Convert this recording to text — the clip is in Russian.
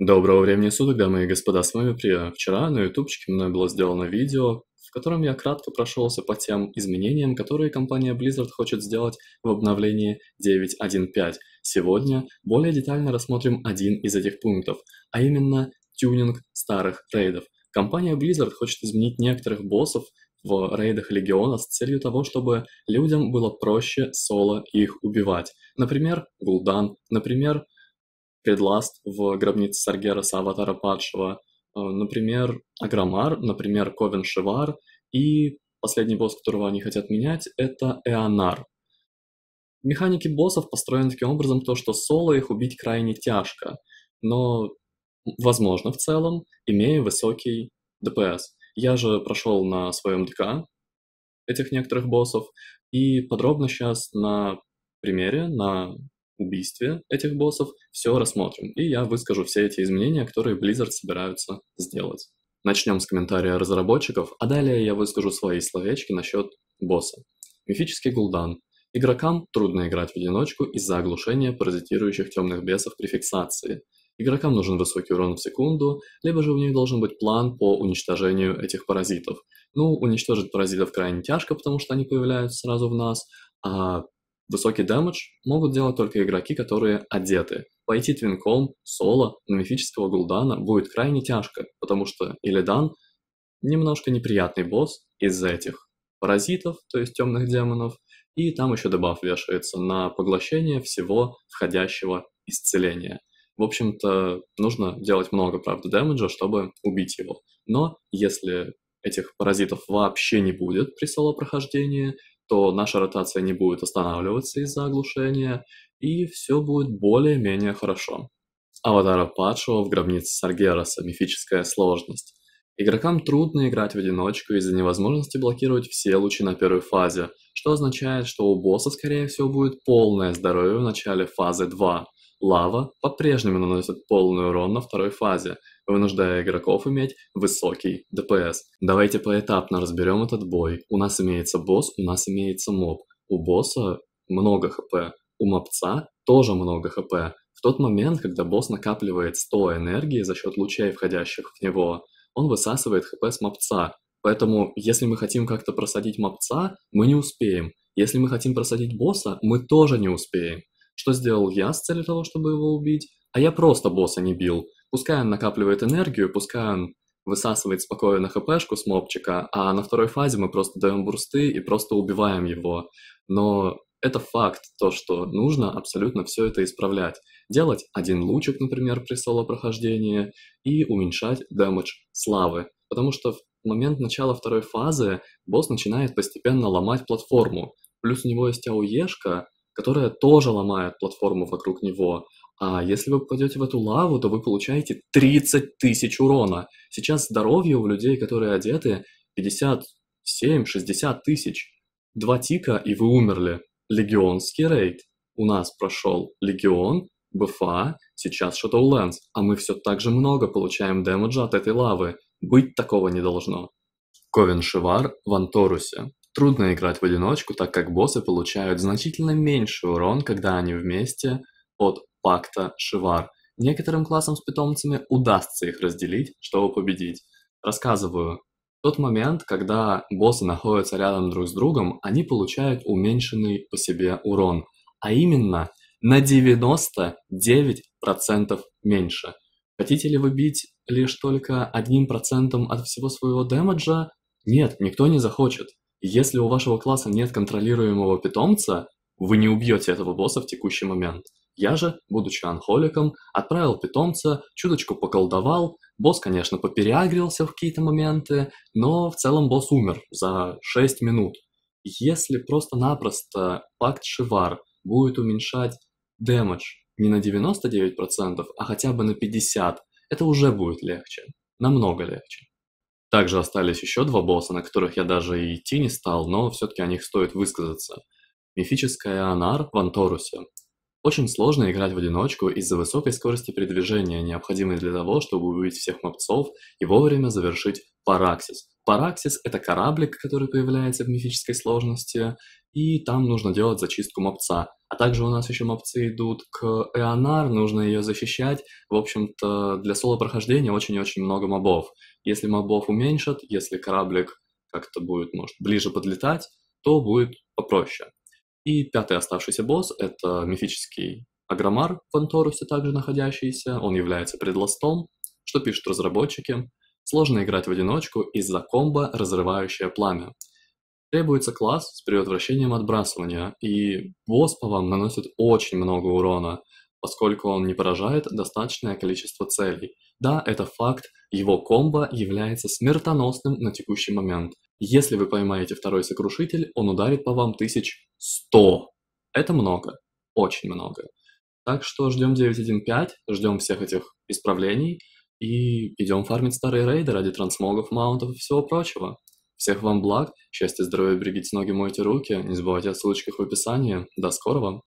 Доброго времени суток, дамы и господа, с вами Прия. Вчера на ютубчике мной было сделано видео, в котором я кратко прошелся по тем изменениям, которые компания Blizzard хочет сделать в обновлении 9.1.5. Сегодня более детально рассмотрим один из этих пунктов, а именно тюнинг старых рейдов. Компания Blizzard хочет изменить некоторых боссов в рейдах Легиона с целью того, чтобы людям было проще соло их убивать. Например, Гул'дан, например, Кредласт в гробнице Саргераса Аватара Падшего, э, например, Аграмар, например, Ковен Шивар, и последний босс, которого они хотят менять, это Эонар. Механики боссов построены таким образом, то, что соло их убить крайне тяжко, но возможно в целом, имея высокий ДПС. Я же прошел на своем ДК этих некоторых боссов, и подробно сейчас на примере, на убийстве этих боссов, все рассмотрим. И я выскажу все эти изменения, которые Blizzard собираются сделать. Начнем с комментария разработчиков, а далее я выскажу свои словечки насчет босса. Мифический Гул'дан. Игрокам трудно играть в одиночку из-за оглушения паразитирующих темных бесов при фиксации. Игрокам нужен высокий урон в секунду, либо же у них должен быть план по уничтожению этих паразитов. Ну, уничтожить паразитов крайне тяжко, потому что они появляются сразу в нас, а Высокий дэмэдж могут делать только игроки, которые одеты. Пойти твинком, соло на мифического Гул'дана будет крайне тяжко, потому что Илидан немножко неприятный босс из за этих паразитов, то есть темных демонов, и там еще дебаф вешается на поглощение всего входящего исцеления. В общем-то, нужно делать много, правда, дэмэджа, чтобы убить его. Но если этих паразитов вообще не будет при соло-прохождении, то наша ротация не будет останавливаться из-за оглушения, и все будет более-менее хорошо. Аватара падшего в гробнице Саргераса – мифическая сложность. Игрокам трудно играть в одиночку из-за невозможности блокировать все лучи на первой фазе, что означает, что у босса, скорее всего, будет полное здоровье в начале фазы 2, Лава по-прежнему наносит полный урон на второй фазе, вынуждая игроков иметь высокий ДПС. Давайте поэтапно разберем этот бой. У нас имеется босс, у нас имеется моб. У босса много хп, у мобца тоже много хп. В тот момент, когда босс накапливает 100 энергии за счет лучей, входящих в него, он высасывает хп с мобца. Поэтому, если мы хотим как-то просадить мобца, мы не успеем. Если мы хотим просадить босса, мы тоже не успеем. Что сделал я с целью того, чтобы его убить? А я просто босса не бил. Пускай он накапливает энергию, пускай он высасывает спокойно хпшку с мобчика, а на второй фазе мы просто даем бурсты и просто убиваем его. Но это факт, то, что нужно абсолютно все это исправлять. Делать один лучик, например, при соло-прохождении и уменьшать дэмэдж славы. Потому что в момент начала второй фазы босс начинает постепенно ломать платформу. Плюс у него есть ауешка, которая тоже ломает платформу вокруг него. А если вы попадете в эту лаву, то вы получаете 30 тысяч урона. Сейчас здоровье у людей, которые одеты, 57-60 тысяч. Два тика, и вы умерли. Легионский рейд. У нас прошел Легион, БФА, сейчас Шатоуленс, а мы все так же много получаем демеджа от этой лавы. Быть такого не должно. Ковен Шивар в Анторусе. Трудно играть в одиночку, так как боссы получают значительно меньше урон, когда они вместе от пакта Шивар. Некоторым классам с питомцами удастся их разделить, чтобы победить. Рассказываю. В тот момент, когда боссы находятся рядом друг с другом, они получают уменьшенный по себе урон, а именно на 99% меньше. Хотите ли вы бить лишь только 1% от всего своего дэмэджа? Нет, никто не захочет. Если у вашего класса нет контролируемого питомца, вы не убьете этого босса в текущий момент. Я же, будучи анхоликом, отправил питомца, чуточку поколдовал, босс, конечно, попереагрился в какие-то моменты, но в целом босс умер за 6 минут. Если просто-напросто пакт Шивар будет уменьшать дэмэдж не на 99%, а хотя бы на 50%, это уже будет легче, намного легче. Также остались еще два босса, на которых я даже и идти не стал, но все-таки о них стоит высказаться. Мифическая Анар в Анторусе. Очень сложно играть в одиночку из-за высокой скорости передвижения, необходимой для того, чтобы убить всех мопцов и вовремя завершить параксис, Параксис — это кораблик, который появляется в мифической сложности, и там нужно делать зачистку мопца. А также у нас еще мопцы идут к Эонар, нужно ее защищать. В общем-то, для соло-прохождения очень-очень много мобов. Если мобов уменьшат, если кораблик как-то будет, может, ближе подлетать, то будет попроще. И пятый оставшийся босс — это мифический Агромар в Анторусе также находящийся. Он является предластом, что пишут разработчики. Сложно играть в одиночку из-за комбо «Разрывающее пламя». Требуется класс с предотвращением отбрасывания, и босс по вам наносит очень много урона, поскольку он не поражает достаточное количество целей. Да, это факт, его комбо является смертоносным на текущий момент. Если вы поймаете второй сокрушитель, он ударит по вам 1100. Это много, очень много. Так что ждем 9.1.5, ждем всех этих исправлений. И идем фармить старые рейды ради трансмогов, маунтов и всего прочего. Всех вам благ, счастья, здоровья, берегите ноги, мойте руки, не забывайте о ссылочках в описании. До скорого!